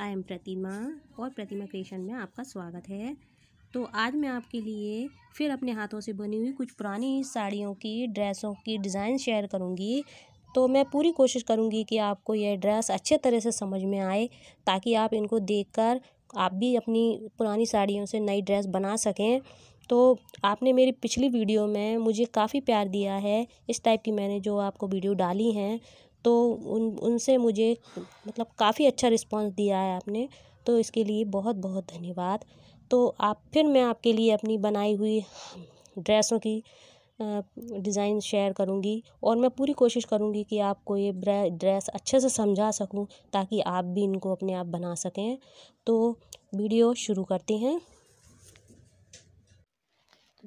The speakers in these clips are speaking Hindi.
आई एम प्रतिमा और प्रतिमा क्रिएशन में आपका स्वागत है तो आज मैं आपके लिए फिर अपने हाथों से बनी हुई कुछ पुरानी साड़ियों की ड्रेसों की डिज़ाइन शेयर करूँगी तो मैं पूरी कोशिश करूँगी कि आपको यह ड्रेस अच्छे तरह से समझ में आए ताकि आप इनको देखकर आप भी अपनी पुरानी साड़ियों से नई ड्रेस बना सकें तो आपने मेरी पिछली वीडियो में मुझे काफ़ी प्यार दिया है इस टाइप की मैंने जो आपको वीडियो डाली हैं तो उन उनसे मुझे मतलब काफ़ी अच्छा रिस्पॉन्स दिया है आपने तो इसके लिए बहुत बहुत धन्यवाद तो आप फिर मैं आपके लिए अपनी बनाई हुई ड्रेसों की डिज़ाइन शेयर करूँगी और मैं पूरी कोशिश करूँगी कि आपको ये ड्रेस अच्छे से समझा सकूँ ताकि आप भी इनको अपने आप बना सकें तो वीडियो शुरू करते हैं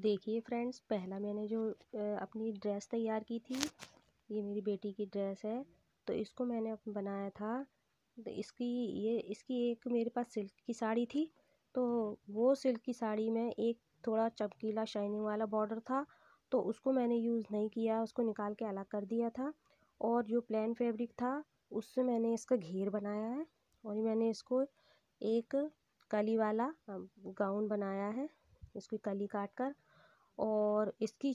देखिए फ्रेंड्स पहला मैंने जो अपनी ड्रेस तैयार की थी ये मेरी बेटी की ड्रेस है तो इसको मैंने बनाया था तो इसकी ये इसकी एक मेरे पास सिल्क की साड़ी थी तो वो सिल्क की साड़ी में एक थोड़ा चमकीला शाइनिंग वाला बॉर्डर था तो उसको मैंने यूज़ नहीं किया उसको निकाल के अलग कर दिया था और जो प्लेन फैब्रिक था उससे मैंने इसका घेर बनाया है और मैंने इसको एक कली वाला गाउन बनाया है इसकी कली काट कर और इसकी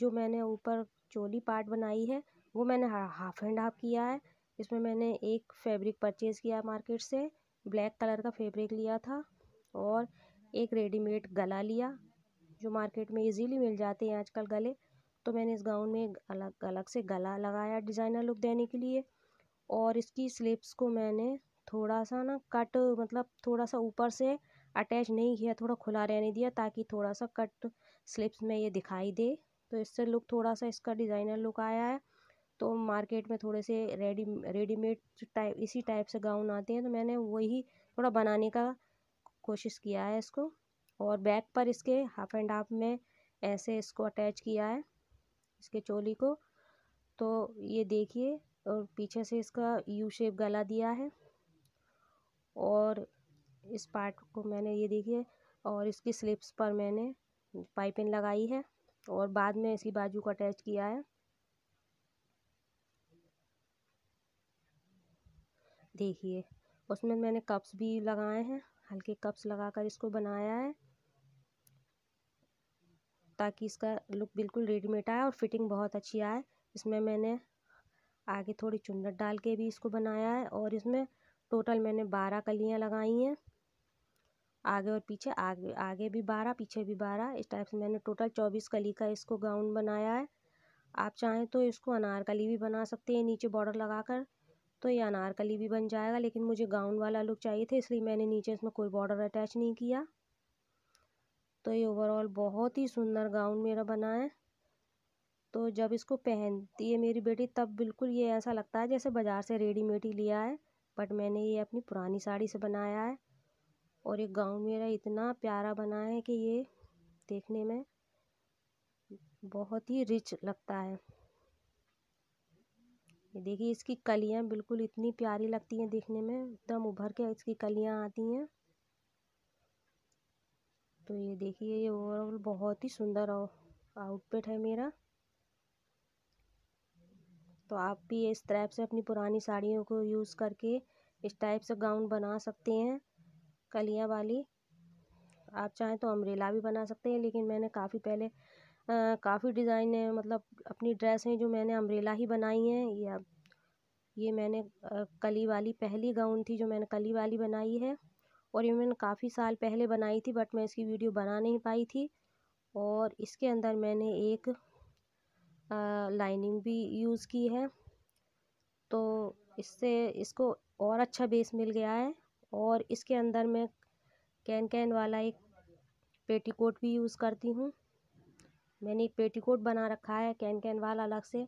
जो मैंने ऊपर चोली पार्ट बनाई है वो मैंने हाफ एंड हाफ किया है इसमें मैंने एक फैब्रिक परचेज़ किया मार्केट से ब्लैक कलर का फैब्रिक लिया था और एक रेडीमेड गला लिया जो मार्केट में इजीली मिल जाते हैं आजकल गले तो मैंने इस गाउन में अलग अलग से गला लगाया डिज़ाइनर लुक देने के लिए और इसकी स्लिप्स को मैंने थोड़ा सा ना कट मतलब थोड़ा सा ऊपर से अटैच नहीं किया थोड़ा खुला रहने दिया ताकि थोड़ा सा कट स्लिप्स में ये दिखाई दे तो इससे लुक थोड़ा सा इसका डिज़ाइनर लुक आया है तो मार्केट में थोड़े से रेडी रेडीमेड टाइप इसी टाइप से गाउन आते हैं तो मैंने वही थोड़ा बनाने का कोशिश किया है इसको और बैक पर इसके हाफ एंड हाफ में ऐसे इसको अटैच किया है इसके चोली को तो ये देखिए और पीछे से इसका यू शेप गला दिया है और इस पार्ट को मैंने ये देखिए और इसकी स्लिप्स पर मैंने पाइपिंग लगाई है और बाद में इसी बाजू को अटैच किया है देखिए उसमें मैंने कप्स भी लगाए हैं हल्के कप्स लगाकर इसको बनाया है ताकि इसका लुक बिल्कुल रेडीमेड आए और फिटिंग बहुत अच्छी आए इसमें मैंने आगे थोड़ी चुनट डाल के भी इसको बनाया है और इसमें टोटल मैंने बारह कलियाँ लगाई हैं आगे और पीछे आगे आगे भी बारह पीछे भी बारह इस टाइप से मैंने टोटल चौबीस कली का इसको गाउन बनाया है आप चाहें तो इसको अनारकली भी बना सकते हैं नीचे बॉर्डर लगाकर तो ये अनारकली भी बन जाएगा लेकिन मुझे गाउन वाला लुक चाहिए था इसलिए मैंने नीचे इसमें कोई बॉर्डर अटैच नहीं किया तो ये ओवरऑल बहुत ही सुंदर गाउन मेरा बना है तो जब इसको पहनती है मेरी बेटी तब बिल्कुल ये ऐसा लगता है जैसे बाज़ार से रेडीमेड ही लिया है बट मैंने ये अपनी पुरानी साड़ी से बनाया है और ये गाँव मेरा इतना प्यारा बना है कि ये देखने में बहुत ही रिच लगता है ये देखिए इसकी कलियां बिल्कुल इतनी प्यारी लगती हैं देखने में एकदम उभर के इसकी कलियां आती हैं तो ये देखिए ये ओवरऑल बहुत ही सुंदर आउटफिट है मेरा तो आप भी इस टाइप से अपनी पुरानी साड़ियों को यूज़ करके इस टाइप से गाउन बना सकते हैं कलियाँ वाली आप चाहें तो अम्ब्रेला भी बना सकते हैं लेकिन मैंने काफ़ी पहले काफ़ी है मतलब अपनी ड्रेस हैं जो मैंने अम्ब्रेला ही बनाई हैं या ये मैंने कली वाली पहली गाउन थी जो मैंने कली वाली बनाई है और ये मैंने काफ़ी साल पहले बनाई थी बट मैं इसकी वीडियो बना नहीं पाई थी और इसके अंदर मैंने एक आ, लाइनिंग भी यूज़ की है तो इससे इसको और अच्छा बेस मिल गया है और इसके अंदर मैं कैन कैन वाला एक पेटीकोट भी यूज़ करती हूँ मैंने एक पेटीकोट बना रखा है कैन कैन वाला अलग से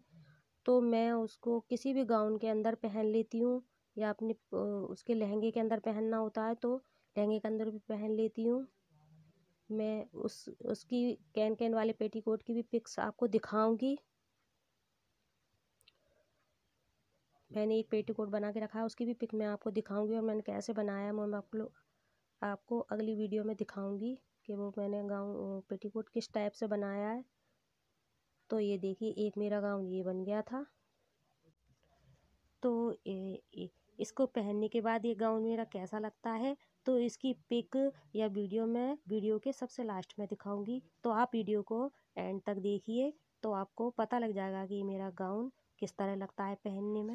तो मैं उसको किसी भी गाउन के अंदर पहन लेती हूँ या अपने उसके लहंगे के अंदर पहनना होता है तो लहंगे के अंदर भी पहन लेती हूँ मैं उस उसकी कैन कैन वाले पेटीकोट की भी पिक्स आपको दिखाऊंगी मैंने एक पेटीकोट बना के रखा है उसकी भी पिक मैं आपको दिखाऊंगी और मैंने कैसे बनाया है वो मैं आप लोग आपको अगली वीडियो में दिखाऊंगी कि वो मैंने गाउन पेटीकोट किस टाइप से बनाया है तो ये देखिए एक मेरा गाउन ये बन गया था तो ए, ए, इसको पहनने के बाद ये गाउन मेरा कैसा लगता है तो इसकी पिक या वीडियो मैं वीडियो के सबसे लास्ट में दिखाऊंगी तो आप वीडियो को एंड तक देखिए तो आपको पता लग जाएगा कि मेरा गाउन किस तरह लगता है पहनने में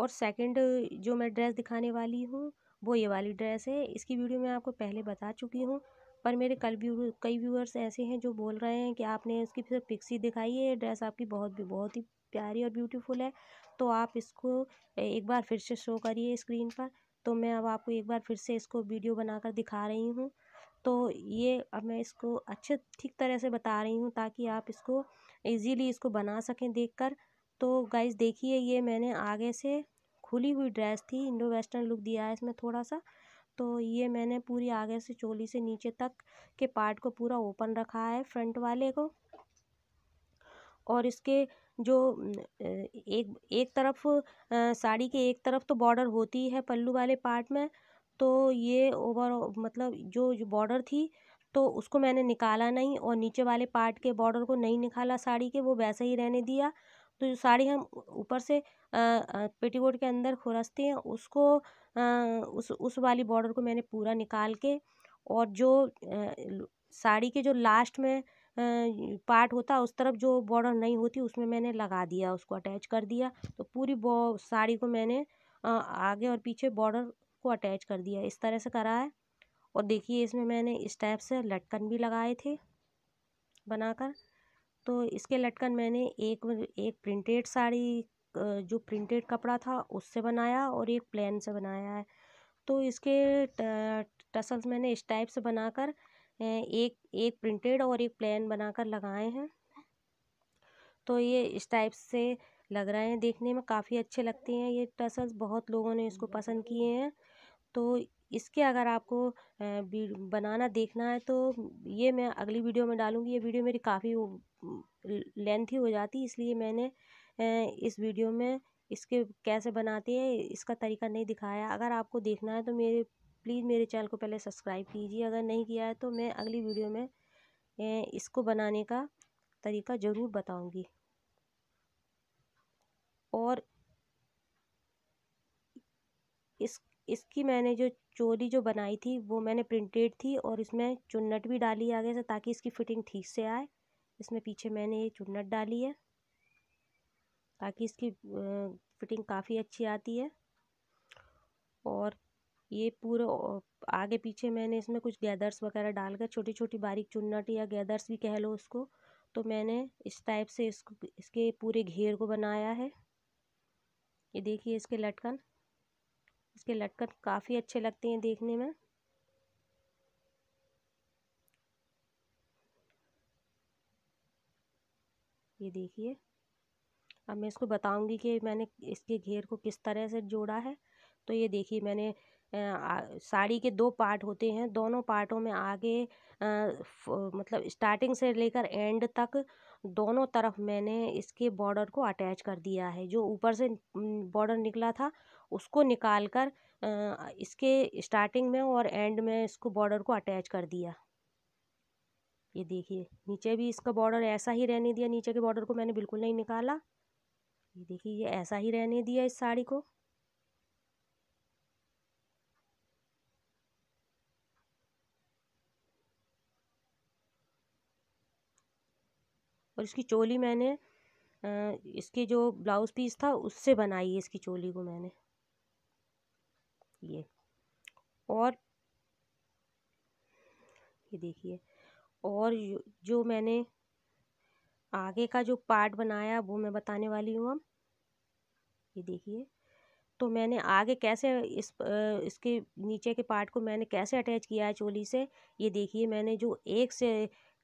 और सेकंड जो मैं ड्रेस दिखाने वाली हूँ वो ये वाली ड्रेस है इसकी वीडियो मैं आपको पहले बता चुकी हूँ पर मेरे कल व्यू कई व्यूअर्स ऐसे हैं जो बोल रहे हैं कि आपने उसकी फिर पिक्सी दिखाई है ड्रेस आपकी बहुत भी बहुत ही प्यारी और ब्यूटीफुल है तो आप इसको एक बार फिर से शो करिए स्क्रीन पर तो मैं अब आपको एक बार फिर से इसको वीडियो बनाकर दिखा रही हूँ तो ये अब मैं इसको अच्छे ठीक तरह से बता रही हूँ ताकि आप इसको ईज़िली इसको बना सकें देखकर तो गाइस देखिए ये मैंने आगे से खुली हुई ड्रेस थी इंडो वेस्टर्न लुक दिया है इसमें थोड़ा सा तो ये मैंने पूरी आगे से चोली से नीचे तक के पार्ट को पूरा ओपन रखा है फ्रंट वाले को और इसके जो एक एक तरफ साड़ी के एक तरफ तो बॉर्डर होती है पल्लू वाले पार्ट में तो ये ओवर मतलब जो, जो बॉर्डर थी तो उसको मैंने निकाला नहीं और नीचे वाले पार्ट के बॉर्डर को नहीं निकाला साड़ी के वो वैसे ही रहने दिया तो जो साड़ी हम ऊपर से पेटीकोट के अंदर खुरसते हैं उसको आ, उस उस वाली बॉर्डर को मैंने पूरा निकाल के और जो आ, साड़ी के जो लास्ट में पार्ट होता उस तरफ जो बॉर्डर नहीं होती उसमें मैंने लगा दिया उसको अटैच कर दिया तो पूरी साड़ी को मैंने आगे और पीछे बॉर्डर को अटैच कर दिया इस तरह से करा है और देखिए इसमें मैंने टाइप से लटकन भी लगाए थे बनाकर तो इसके लटकन मैंने एक एक प्रिंटेड साड़ी जो प्रिंटेड कपड़ा था उससे बनाया और एक प्लेन से बनाया है तो इसके टसल्स मैंने इस टाइप से बनाकर एक एक प्रिंटेड और एक प्लेन बनाकर लगाए हैं तो ये इस टाइप से लग रहे हैं देखने में काफ़ी अच्छे लगते हैं ये टसल्स बहुत लोगों ने इसको पसंद किए हैं तो इसके अगर आपको बनाना देखना है तो ये मैं अगली वीडियो में डालूँगी ये वीडियो मेरी काफ़ी लेंथी हो जाती इसलिए मैंने इस वीडियो में इसके कैसे बनाते हैं इसका तरीका नहीं दिखाया अगर आपको देखना है तो मेरे प्लीज़ मेरे चैनल को पहले सब्सक्राइब कीजिए अगर नहीं किया है तो मैं अगली वीडियो में इसको बनाने का तरीका ज़रूर बताऊंगी और इसकी मैंने जो चोली जो बनाई थी वो मैंने प्रिंटेड थी और इसमें चुन्नट भी डाली आगे से ताकि इसकी फ़िटिंग ठीक से आए इसमें पीछे मैंने ये चुन्नट डाली है ताकि इसकी फ़िटिंग काफ़ी अच्छी आती है और ये पूरा आगे पीछे मैंने इसमें कुछ गैदर्स वगैरह डालकर छोटी छोटी बारीक चुन्नट या गैदर्स भी कह लो उसको तो मैंने इस टाइप से इसको इसके पूरे घेर को बनाया है ये देखिए इसके लटकन इसके लटकन काफ़ी अच्छे लगते हैं देखने में ये देखिए अब मैं इसको बताऊंगी कि मैंने इसके घेर को किस तरह से जोड़ा है तो ये देखिए मैंने साड़ी के दो पार्ट होते हैं दोनों पार्टों में आगे आ, मतलब स्टार्टिंग से लेकर एंड तक दोनों तरफ मैंने इसके बॉर्डर को अटैच कर दिया है जो ऊपर से बॉर्डर निकला था उसको निकाल कर इसके स्टार्टिंग में और एंड में इसको बॉर्डर को अटैच कर दिया ये देखिए नीचे भी इसका बॉर्डर ऐसा ही रहने दिया नीचे के बॉर्डर को मैंने बिल्कुल नहीं निकाला ये देखिए ये ऐसा ही रहने दिया इस साड़ी को और इसकी चोली मैंने इसकी जो ब्लाउज़ पीस था उससे बनाई है इसकी चोली को मैंने ये और ये देखिए और जो मैंने आगे का जो पार्ट बनाया वो मैं बताने वाली हूँ अब ये देखिए तो मैंने आगे कैसे इस इसके नीचे के पार्ट को मैंने कैसे अटैच किया है चोली से ये देखिए मैंने जो एक से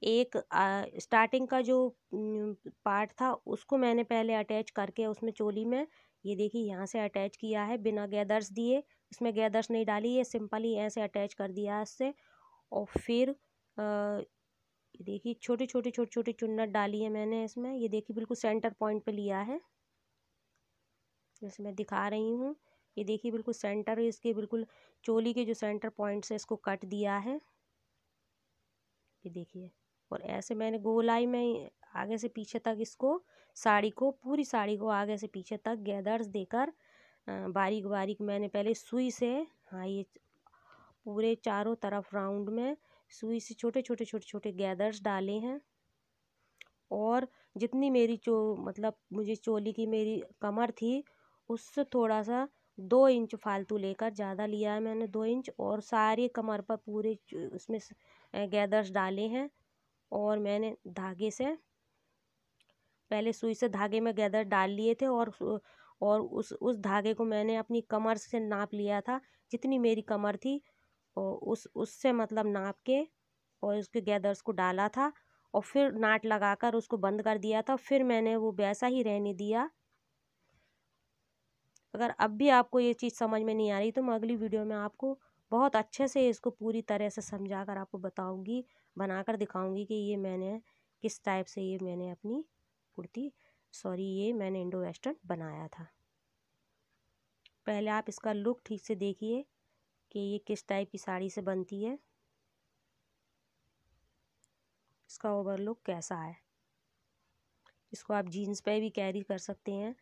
एक आ, स्टार्टिंग का जो पार्ट था उसको मैंने पहले अटैच करके उसमें चोली में ये देखिए यहाँ से अटैच किया है बिना गैदर्स दिए इसमें गैदर्स नहीं डाली है सिंपली ऐसे अटैच कर दिया इससे और फिर देखिए छोटी छोटी छोटी छोटी चुन्नट डाली है मैंने इसमें ये देखिए बिल्कुल सेंटर पॉइंट पे लिया है जैसे मैं दिखा रही हूँ ये देखिए बिल्कुल सेंटर इसके बिल्कुल चोली के जो सेंटर पॉइंट से इसको कट दिया है ये देखिए और ऐसे मैंने गोलाई में आगे से पीछे तक इसको साड़ी को पूरी साड़ी को आगे से पीछे तक गैदर्स देकर बारीक बारीक मैंने पहले सुई से हाँ ये पूरे चारों तरफ राउंड में सुई से छोटे छोटे छोटे छोटे गैदर्स डाले हैं और जितनी मेरी चो मतलब मुझे चोली की मेरी कमर थी उससे थोड़ा सा दो इंच फालतू लेकर ज़्यादा लिया है मैंने दो इंच और सारे कमर पर पूरे उसमें गैदर्स डाले हैं और मैंने धागे से पहले सुई से धागे में गैदर डाल लिए थे और और उस उस धागे को मैंने अपनी कमर से नाप लिया था जितनी मेरी कमर थी और उस उससे मतलब नाप के और उसके गैदर्स को डाला था और फिर नाट लगाकर उसको बंद कर दिया था फिर मैंने वो वैसा ही रहने दिया अगर अब भी आपको ये चीज़ समझ में नहीं आ रही तो मैं अगली वीडियो में आपको बहुत अच्छे से इसको पूरी तरह से समझा कर आपको बताऊँगी बनाकर दिखाऊँगी कि ये मैंने किस टाइप से ये मैंने अपनी कुर्ती सॉरी ये मैंने इंडो वेस्टर्न बनाया था पहले आप इसका लुक ठीक से देखिए कि ये किस टाइप की साड़ी से बनती है इसका ओवर लुक कैसा है इसको आप जीन्स पे भी कैरी कर सकते हैं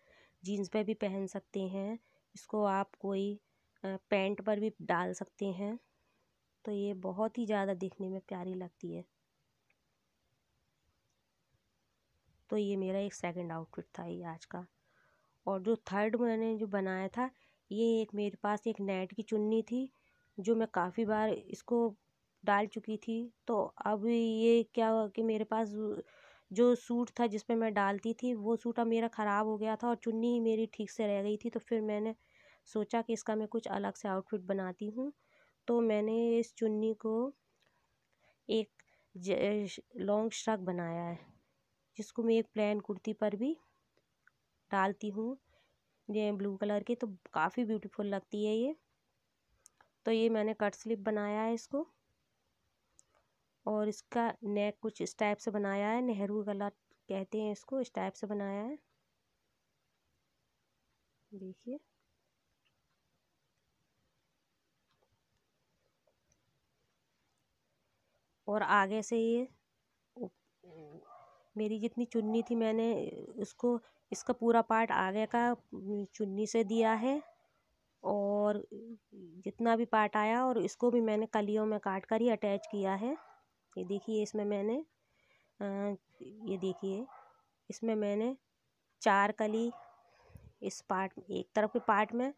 जीन्स पे भी पहन सकते हैं इसको आप कोई पैंट पर भी डाल सकते हैं तो ये बहुत ही ज़्यादा देखने में प्यारी लगती है तो ये मेरा एक सेकंड आउटफिट था ये आज का और जो थर्ड मैंने जो बनाया था ये एक मेरे पास एक नेट की चुन्नी थी जो मैं काफ़ी बार इसको डाल चुकी थी तो अब ये क्या हुआ कि मेरे पास जो सूट था जिस पर मैं डालती थी वो सूट अब मेरा ख़राब हो गया था और चुन्नी ही मेरी ठीक से रह गई थी तो फिर मैंने सोचा कि इसका मैं कुछ अलग से आउटफिट बनाती हूँ तो मैंने इस चुन्नी को एक लॉन्ग श्रक बनाया है जिसको मैं एक प्लेन कुर्ती पर भी डालती हूँ ये ब्लू कलर की तो काफ़ी ब्यूटीफुल लगती है ये तो ये मैंने कट स्लिप बनाया है इसको और इसका नेक कुछ इस टाइप से बनाया है नेहरू गला कहते हैं इसको इस टाइप से बनाया है देखिए और आगे से ये मेरी जितनी चुन्नी थी मैंने उसको इसका पूरा पार्ट आगे का चुन्नी से दिया है और जितना भी पार्ट आया और इसको भी मैंने कलियों में काट कर ही अटैच किया है ये देखिए इसमें मैंने ये देखिए इसमें मैंने चार कली इस पार्ट एक तरफ के पार्ट में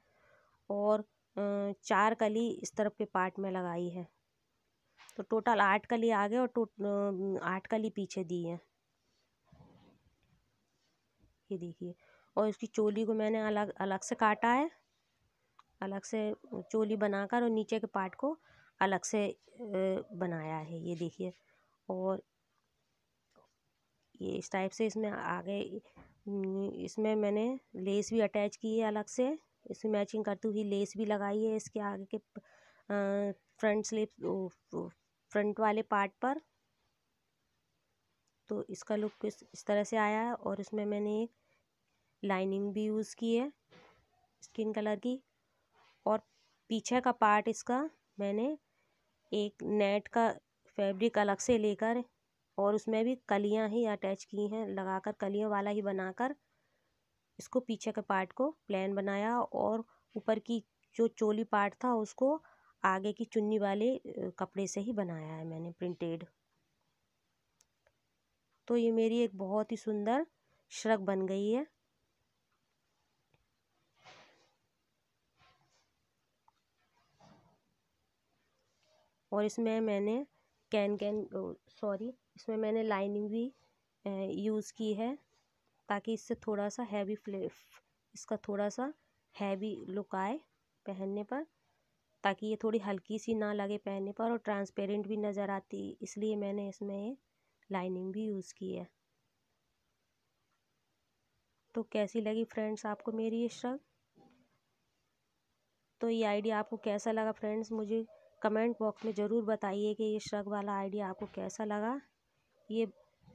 और चार कली इस तरफ के पार्ट में लगाई है तो टोटल आठ कली आगे और टो आठ कली पीछे दी है ये देखिए और इसकी चोली को मैंने अलग अलग से काटा है अलग से चोली बनाकर और नीचे के पार्ट को अलग से बनाया है ये देखिए और ये इस टाइप से इसमें आगे इसमें मैंने लेस भी अटैच की है अलग से इसमें मैचिंग करती हुई लेस भी लगाई है इसके आगे के फ्रंट स्लिप फ्रंट वाले पार्ट पर तो इसका लुक इस तरह से आया है और इसमें मैंने एक लाइनिंग भी यूज़ की है स्किन कलर की और पीछे का पार्ट इसका मैंने एक नेट का फैब्रिक अलग से लेकर और उसमें भी कलियां ही अटैच की हैं लगाकर कलियों वाला ही बनाकर इसको पीछे के पार्ट को प्लान बनाया और ऊपर की जो चोली पार्ट था उसको आगे की चुन्नी वाले कपड़े से ही बनाया है मैंने प्रिंटेड तो ये मेरी एक बहुत ही सुंदर श्रग बन गई है और इसमें मैंने कैन कैन सॉरी इसमें मैंने लाइनिंग भी यूज़ की है ताकि इससे थोड़ा सा हैवी फ्ले इसका थोड़ा सा हैवी लुक आए पहनने पर ताकि ये थोड़ी हल्की सी ना लगे पहनने पर और ट्रांसपेरेंट भी नज़र आती इसलिए मैंने इसमें लाइनिंग भी यूज़ की है तो कैसी लगी फ्रेंड्स आपको मेरी ये श्रग तो ये आइडिया आपको कैसा लगा फ्रेंड्स मुझे कमेंट बॉक्स में ज़रूर बताइए कि ये श्रग वाला आइडिया आपको कैसा लगा ये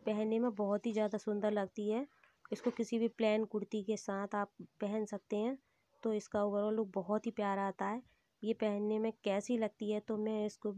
पहनने में बहुत ही ज़्यादा सुंदर लगती है इसको किसी भी प्लेन कुर्ती के साथ आप पहन सकते हैं तो इसका ओवरऑल लुक बहुत ही प्यारा आता है ये पहनने में कैसी लगती है तो मैं इसको